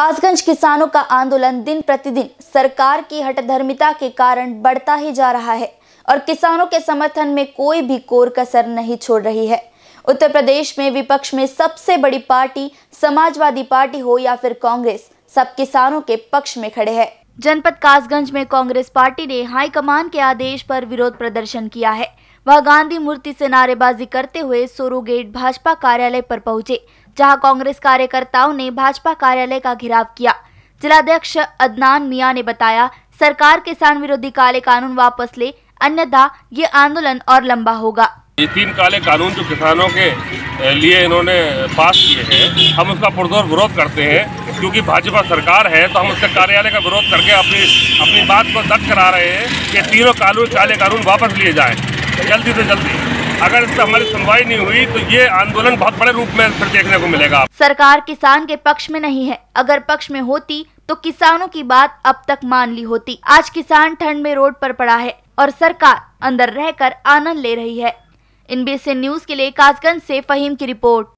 कासगंज किसानों का आंदोलन दिन प्रतिदिन सरकार की हटधर्मिता के कारण बढ़ता ही जा रहा है और किसानों के समर्थन में कोई भी कोर कसर नहीं छोड़ रही है उत्तर प्रदेश में विपक्ष में सबसे बड़ी पार्टी समाजवादी पार्टी हो या फिर कांग्रेस सब किसानों के पक्ष में खड़े हैं जनपद कासगंज में कांग्रेस पार्टी ने हाईकमान के आदेश पर विरोध प्रदर्शन किया है वह गांधी मूर्ति से नारेबाजी करते हुए सोरू गेट भाजपा कार्यालय पर पहुंचे जहां कांग्रेस कार्यकर्ताओं ने भाजपा कार्यालय का घेराव किया जिलाध्यक्ष अदनान मिया ने बताया सरकार किसान विरोधी काले कानून वापस ले अन्यथा ये आंदोलन और लंबा होगा ये तीन काले कानून जो किसानों के लिए इन्होंने पास किए हैं हम उसका पुरजोर विरोध करते हैं क्योंकि भाजपा सरकार है तो हम उसके कार्यालय का विरोध करके अपनी अपनी बात को दर्ज करा रहे हैं कि तीनों कानून काले कानून वापस लिए जाएं जल्दी से जल्दी अगर इस पर हमारी सुनवाई नहीं हुई तो ये आंदोलन बहुत बड़े रूप में फिर देखने को मिलेगा सरकार किसान के पक्ष में नहीं है अगर पक्ष में होती तो किसानों की बात अब तक मान ली होती आज किसान ठंड में रोड पर पड़ा है और सरकार अंदर रहकर आनंद ले रही है इन बीसी न्यूज के लिए कासगंज से फहीम की रिपोर्ट